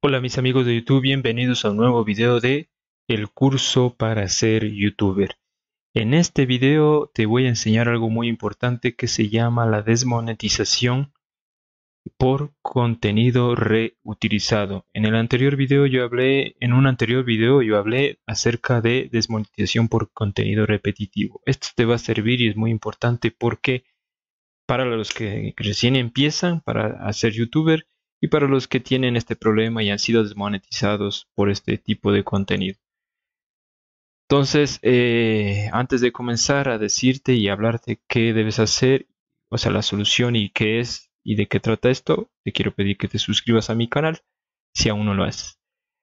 Hola mis amigos de YouTube, bienvenidos a un nuevo video de El curso para ser youtuber. En este video te voy a enseñar algo muy importante que se llama la desmonetización por contenido reutilizado. En el anterior video yo hablé, en un anterior video yo hablé acerca de desmonetización por contenido repetitivo. Esto te va a servir y es muy importante porque para los que recién empiezan para hacer youtuber, y para los que tienen este problema y han sido desmonetizados por este tipo de contenido. Entonces, eh, antes de comenzar a decirte y hablarte qué debes hacer, o sea, la solución y qué es y de qué trata esto, te quiero pedir que te suscribas a mi canal si aún no lo haces.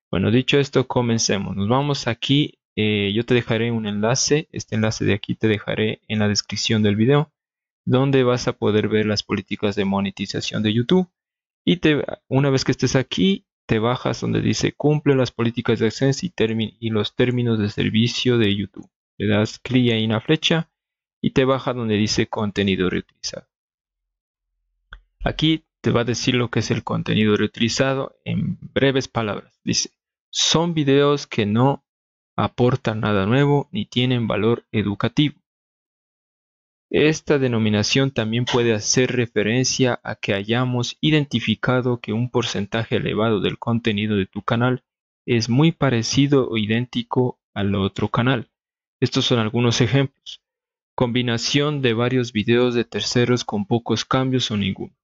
Bueno, dicho esto, comencemos. Nos vamos aquí. Eh, yo te dejaré un enlace. Este enlace de aquí te dejaré en la descripción del video, donde vas a poder ver las políticas de monetización de YouTube y una vez que estés aquí, te bajas donde dice cumple las políticas de acceso y, y los términos de servicio de YouTube. Le das clic ahí en la flecha y te baja donde dice contenido reutilizado. Aquí te va a decir lo que es el contenido reutilizado en breves palabras. Dice, son videos que no aportan nada nuevo ni tienen valor educativo. Esta denominación también puede hacer referencia a que hayamos identificado que un porcentaje elevado del contenido de tu canal es muy parecido o idéntico al otro canal. Estos son algunos ejemplos. Combinación de varios videos de terceros con pocos cambios o ninguno.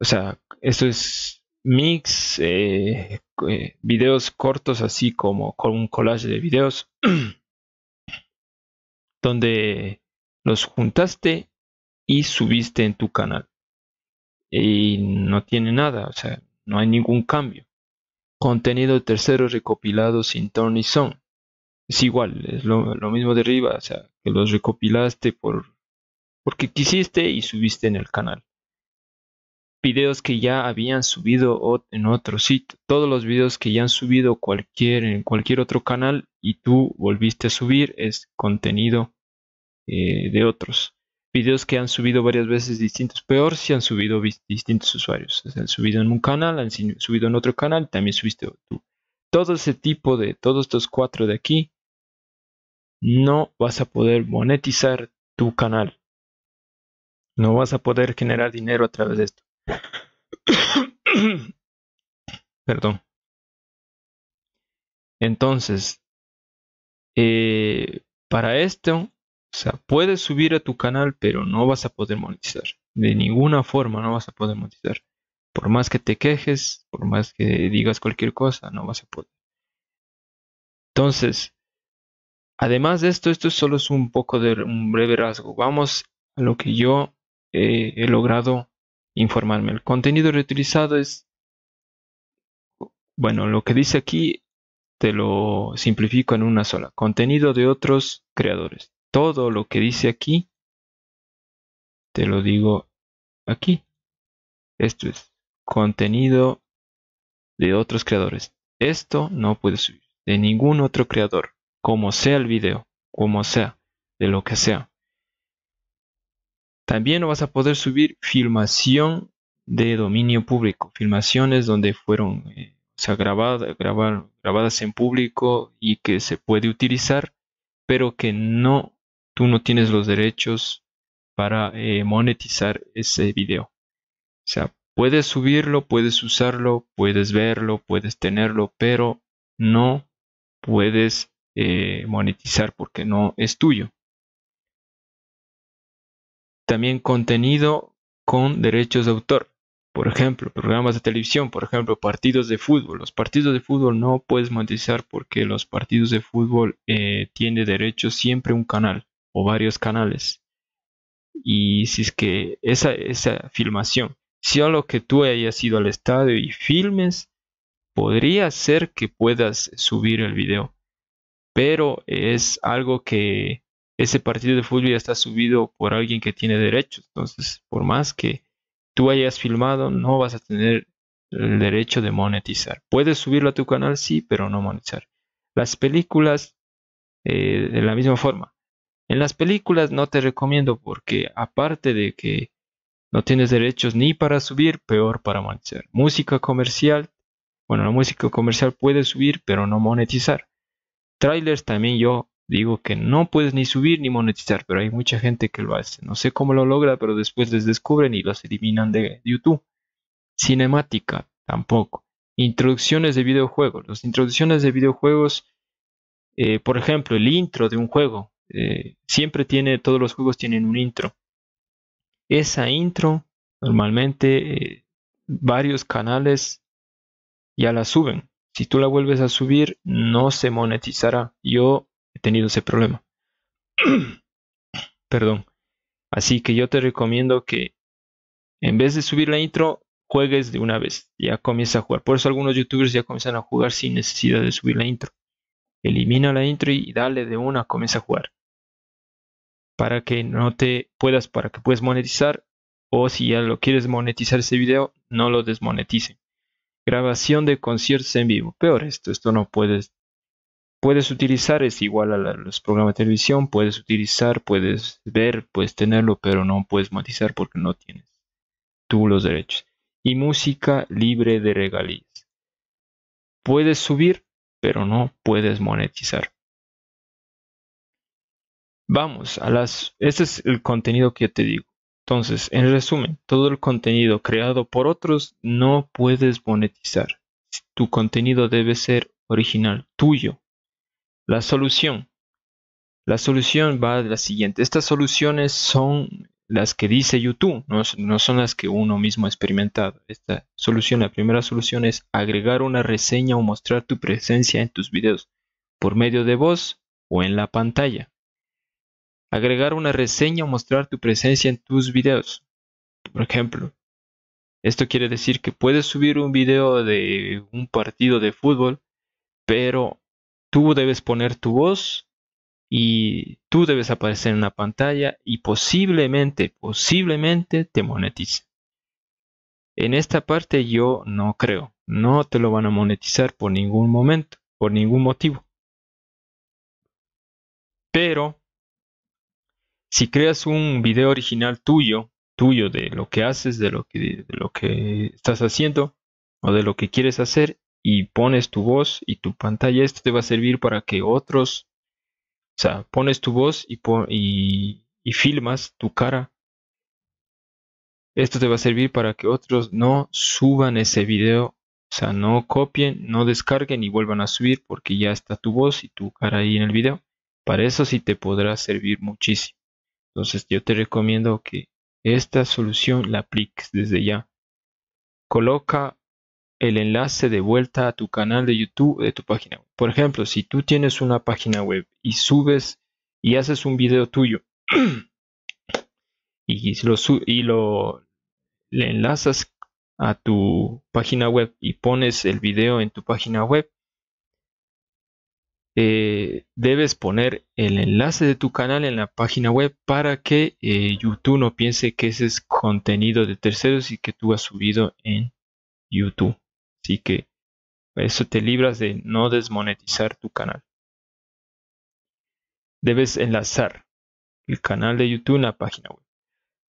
O sea, esto es mix, eh, eh, videos cortos así como con un collage de videos, donde los juntaste y subiste en tu canal. Y no tiene nada, o sea, no hay ningún cambio. Contenido tercero recopilado sin Tony y Es igual, es lo, mismo de arriba, o sea, que los recopilaste por porque quisiste y subiste en el canal. Videos que ya habían subido en otro sitio, todos los videos que ya han subido cualquier, en cualquier otro canal y tú volviste a subir es contenido eh, de otros. Videos que han subido varias veces distintos, peor si han subido distintos usuarios. han subido en un canal, han subido en otro canal, también subiste tú. Todo ese tipo de, todos estos cuatro de aquí, no vas a poder monetizar tu canal. No vas a poder generar dinero a través de esto. Perdón. Entonces, eh, para esto o sea, puedes subir a tu canal, pero no vas a poder monetizar. De ninguna forma no vas a poder monetizar. Por más que te quejes, por más que digas cualquier cosa, no vas a poder. Entonces, además de esto, esto solo es un poco de un breve rasgo. Vamos a lo que yo eh, he logrado informarme. El contenido reutilizado es, bueno, lo que dice aquí te lo simplifico en una sola. Contenido de otros creadores todo lo que dice aquí, te lo digo aquí. Esto es contenido de otros creadores. Esto no puede subir de ningún otro creador, como sea el video, como sea, de lo que sea. También no vas a poder subir filmación de dominio público, filmaciones donde fueron eh, grabadas, grabadas en público y que se puede utilizar, pero que no tú no tienes los derechos para eh, monetizar ese video. O sea, puedes subirlo, puedes usarlo, puedes verlo, puedes tenerlo, pero no puedes eh, monetizar porque no es tuyo. También contenido con derechos de autor. Por ejemplo, programas de televisión, por ejemplo, partidos de fútbol. Los partidos de fútbol no puedes monetizar porque los partidos de fútbol tienen eh, tiene derecho siempre un canal o varios canales. Y si es que esa, esa filmación, si lo que tú hayas ido al estadio y filmes, podría ser que puedas subir el video. Pero es algo que ese partido de fútbol ya está subido por alguien que tiene derechos. Entonces, por más que tú hayas filmado, no vas a tener el derecho de monetizar. Puedes subirlo a tu canal, sí, pero no monetizar. Las películas, eh, de la misma forma, en las películas no te recomiendo porque aparte de que no tienes derechos ni para subir, peor para monetizar. Música comercial, bueno, la música comercial puede subir, pero no monetizar. Trailers también yo digo que no puedes ni subir ni monetizar, pero hay mucha gente que lo hace. No sé cómo lo logra, pero después les descubren y los eliminan de YouTube. Cinemática, tampoco. Introducciones de videojuegos. Las introducciones de videojuegos, eh, por ejemplo, el intro de un juego eh, siempre tiene, todos los juegos tienen un intro. Esa intro, normalmente eh, varios canales ya la suben. Si tú la vuelves a subir, no se monetizará. Yo he tenido ese problema. Perdón. Así que yo te recomiendo que en vez de subir la intro, juegues de una vez. Ya comienza a jugar. Por eso algunos youtubers ya comienzan a jugar sin necesidad de subir la intro. Elimina la intro y dale de una, comienza a jugar para que no te puedas, para que puedas monetizar o si ya lo quieres monetizar ese video, no lo desmoneticen. Grabación de conciertos en vivo. Peor esto, esto no puedes. Puedes utilizar, es igual a los programas de televisión, puedes utilizar, puedes ver, puedes tenerlo, pero no puedes monetizar porque no tienes tú los derechos. Y música libre de regalías. Puedes subir, pero no puedes monetizar. Vamos a las... Este es el contenido que te digo. Entonces, en resumen, todo el contenido creado por otros no puedes monetizar. Tu contenido debe ser original, tuyo. La solución. La solución va de la siguiente. Estas soluciones son las que dice YouTube, no, no son las que uno mismo ha experimentado. Esta solución, la primera solución es agregar una reseña o mostrar tu presencia en tus videos por medio de voz o en la pantalla. Agregar una reseña o mostrar tu presencia en tus videos. Por ejemplo, esto quiere decir que puedes subir un video de un partido de fútbol, pero tú debes poner tu voz y tú debes aparecer en la pantalla y posiblemente, posiblemente te monetice. En esta parte yo no creo, no te lo van a monetizar por ningún momento, por ningún motivo. Pero si creas un video original tuyo, tuyo de lo que haces, de lo que, lo que estás haciendo o de lo que quieres hacer y pones tu voz y tu pantalla, esto te va a servir para que otros, o sea, pones tu voz y, y filmas tu cara. Esto te va a servir para que otros no suban ese video, o sea, no copien, no descarguen y vuelvan a subir porque ya está tu voz y tu cara ahí en el video. Para eso sí te podrá servir muchísimo. Entonces yo te recomiendo que esta solución la apliques desde ya. Coloca el enlace de vuelta a tu canal de YouTube de tu página web. Por ejemplo, si tú tienes una página web y subes y haces un video tuyo y lo, y lo le enlazas a tu página web y pones el video en tu página web, eh, debes poner el enlace de tu canal en la página web para que eh, YouTube no piense que ese es contenido de terceros y que tú has subido en YouTube. Así que eso te libras de no desmonetizar tu canal. Debes enlazar el canal de YouTube en la página web.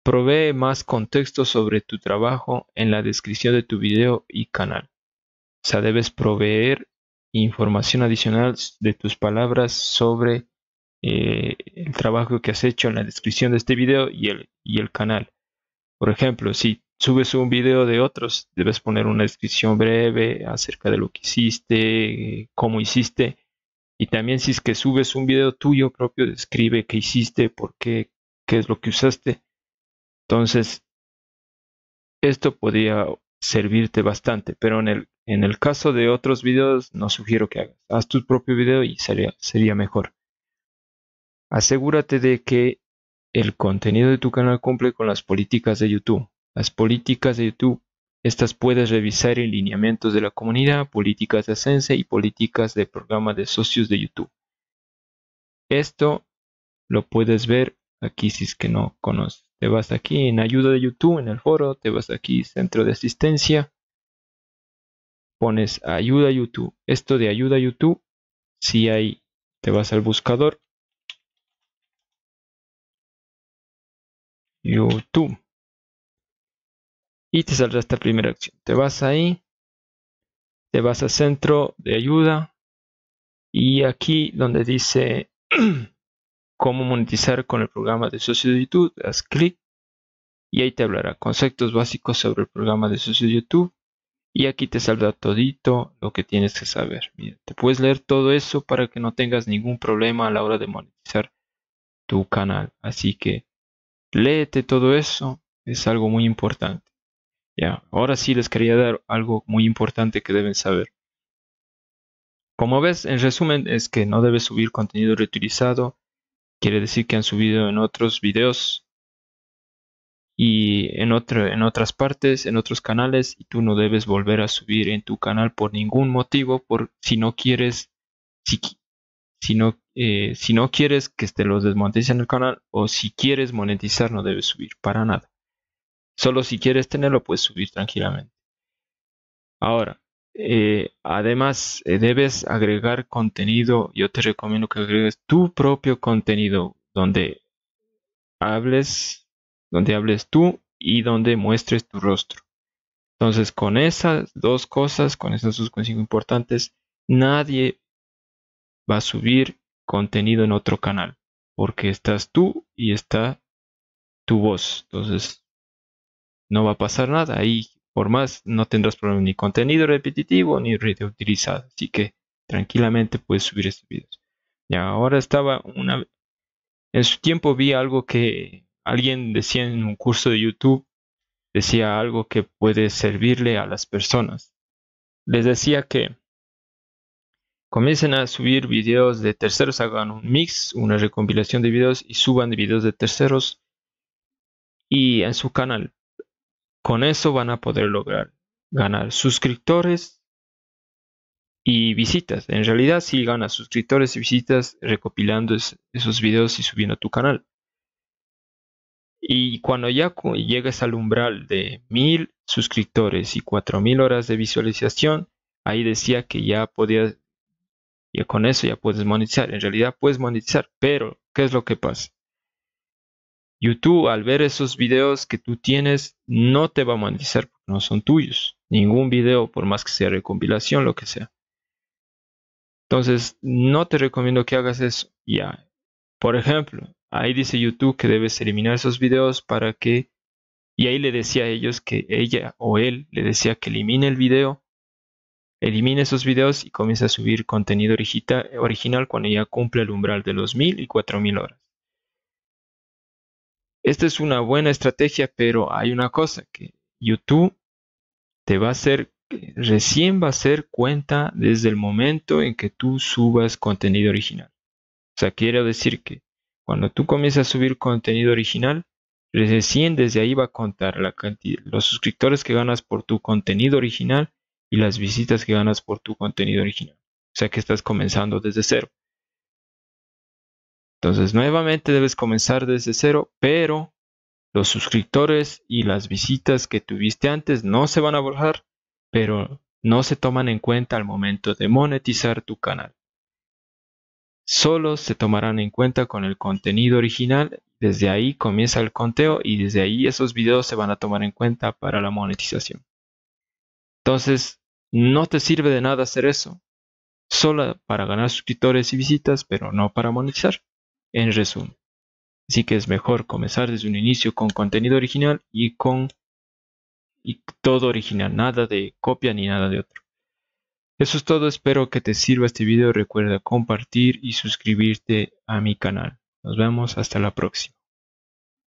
Provee más contexto sobre tu trabajo en la descripción de tu video y canal. O sea, debes proveer información adicional de tus palabras sobre eh, el trabajo que has hecho en la descripción de este video y el, y el canal. Por ejemplo, si subes un video de otros, debes poner una descripción breve acerca de lo que hiciste, eh, cómo hiciste. Y también si es que subes un video tuyo propio, describe qué hiciste, por qué, qué es lo que usaste. Entonces, esto podría servirte bastante, pero en el en el caso de otros videos, no sugiero que hagas. Haz tu propio video y sería, mejor. Asegúrate de que el contenido de tu canal cumple con las políticas de YouTube. Las políticas de YouTube, estas puedes revisar en lineamientos de la comunidad, políticas de ascenso y políticas de programa de socios de YouTube. Esto lo puedes ver aquí si es que no conoces. Te vas aquí en ayuda de YouTube, en el foro, te vas aquí centro de asistencia pones ayuda YouTube. Esto de ayuda YouTube, si ahí te vas al buscador. YouTube. Y te saldrá esta primera opción. Te vas ahí, te vas al centro de ayuda y aquí donde dice cómo monetizar con el programa de socio de YouTube, haz clic y ahí te hablará conceptos básicos sobre el programa de socio de YouTube y aquí te saldrá todito lo que tienes que saber. te puedes leer todo eso para que no tengas ningún problema a la hora de monetizar tu canal. Así que léete todo eso, es algo muy importante. Ya, ahora sí les quería dar algo muy importante que deben saber. Como ves, en resumen es que no debes subir contenido reutilizado. Quiere decir que han subido en otros videos y en, otro, en otras partes, en otros canales, y tú no debes volver a subir en tu canal por ningún motivo, por, si no quieres, si, no, eh, si no quieres que te los en el canal, o si quieres monetizar, no debes subir para nada. Solo si quieres tenerlo, puedes subir tranquilamente. Ahora, eh, además, eh, debes agregar contenido. Yo te recomiendo que agregues tu propio contenido donde hables donde hables tú y donde muestres tu rostro. Entonces, con esas dos cosas, con esas dos cosas importantes, nadie va a subir contenido en otro canal, porque estás tú y está tu voz. Entonces, no va a pasar nada. Ahí, por más, no tendrás problema ni contenido repetitivo ni reutilizado. Así que tranquilamente puedes subir estos videos. Y ahora estaba una... En su tiempo vi algo que alguien decía en un curso de YouTube, decía algo que puede servirle a las personas. Les decía que comiencen a subir videos de terceros, hagan un mix, una recompilación de videos y suban videos de terceros y en su canal. Con eso van a poder lograr ganar suscriptores y visitas. En realidad, si sí ganas suscriptores y visitas recopilando esos videos y subiendo a tu canal. Y cuando ya llegas al umbral de mil suscriptores y cuatro mil horas de visualización, ahí decía que ya podías, y con eso ya puedes monetizar. En realidad puedes monetizar, pero ¿qué es lo que pasa? YouTube al ver esos videos que tú tienes no te va a monetizar porque no son tuyos. Ningún video, por más que sea recompilación, lo que sea. Entonces, no te recomiendo que hagas eso. Ya. Por ejemplo, Ahí dice YouTube que debes eliminar esos videos para que... Y ahí le decía a ellos que ella o él le decía que elimine el video, elimine esos videos y comience a subir contenido original cuando ya cumple el umbral de los 1000 y 4000 horas. Esta es una buena estrategia, pero hay una cosa que YouTube te va a hacer, recién va a hacer cuenta desde el momento en que tú subas contenido original. O sea, quiero decir que cuando tú comienzas a subir contenido original, recién desde ahí va a contar la cantidad, los suscriptores que ganas por tu contenido original y las visitas que ganas por tu contenido original. O sea que estás comenzando desde cero. Entonces, nuevamente debes comenzar desde cero, pero los suscriptores y las visitas que tuviste antes no se van a borrar, pero no se toman en cuenta al momento de monetizar tu canal solo se tomarán en cuenta con el contenido original. Desde ahí comienza el conteo y desde ahí esos videos se van a tomar en cuenta para la monetización. Entonces, no te sirve de nada hacer eso. Solo para ganar suscriptores y visitas, pero no para monetizar. En resumen. Así que es mejor comenzar desde un inicio con contenido original y con y todo original, nada de copia ni nada de otro. Eso es todo, espero que te sirva este video, recuerda compartir y suscribirte a mi canal. Nos vemos hasta la próxima.